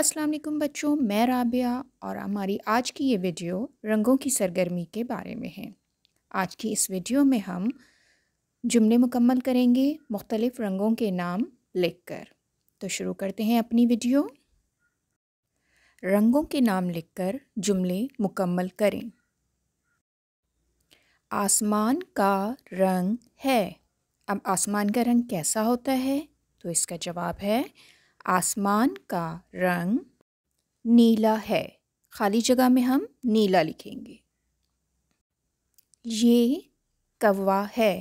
अस्सलाम वालेकुम बच्चों मैं राबिया और हमारी आज की ये वीडियो रंगों की सरगर्मी के बारे में है आज की इस वीडियो में हम जुमले मुकम्मल करेंगे मुख्तलिफ़ रंगों के नाम लिखकर तो शुरू करते हैं अपनी वीडियो रंगों के नाम लिखकर जुमले मुकम्मल करें आसमान का रंग है अब आसमान का रंग कैसा होता है तो इसका जवाब है आसमान का रंग नीला है खाली जगह में हम नीला लिखेंगे ये कौवा है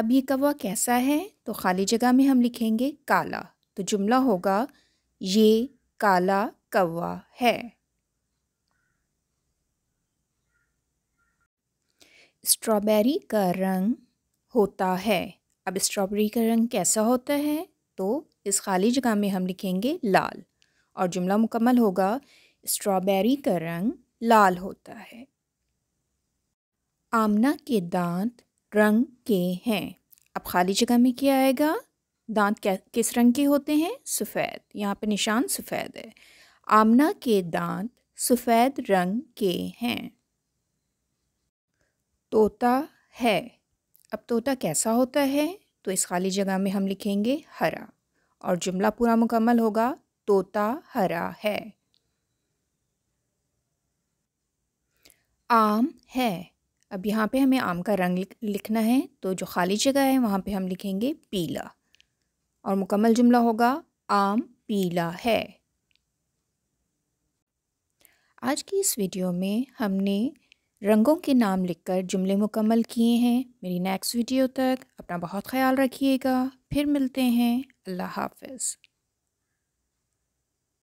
अब ये कौवा कैसा है तो खाली जगह में हम लिखेंगे काला तो जुमला होगा ये काला कौवा है स्ट्रॉबेरी का रंग होता है अब स्ट्रॉबेरी का रंग कैसा होता है तो इस खाली जगह में हम लिखेंगे लाल और जुमला मुकम्मल होगा स्ट्रॉबेरी का रंग लाल होता है आमना के दांत रंग के हैं अब खाली जगह में क्या आएगा दांत किस रंग के होते हैं सफ़ेद यहाँ पे निशान सफ़ेद है आमना के दांत सफ़ेद रंग के हैं तोता है अब तोता कैसा होता है तो इस खाली जगह में हम लिखेंगे हरा और जुमला पूरा मुकम्मल होगा तोता हरा है आम है अब यहाँ पे हमें आम का रंग लिखना है तो जो खाली जगह है वहाँ पे हम लिखेंगे पीला और मुकम्मल जुमला होगा आम पीला है आज की इस वीडियो में हमने रंगों के नाम लिखकर जुमले मुकम्मल किए हैं मेरी नेक्स्ट वीडियो तक अपना बहुत ख्याल रखिएगा फिर मिलते हैं अल्लाह हाफिज़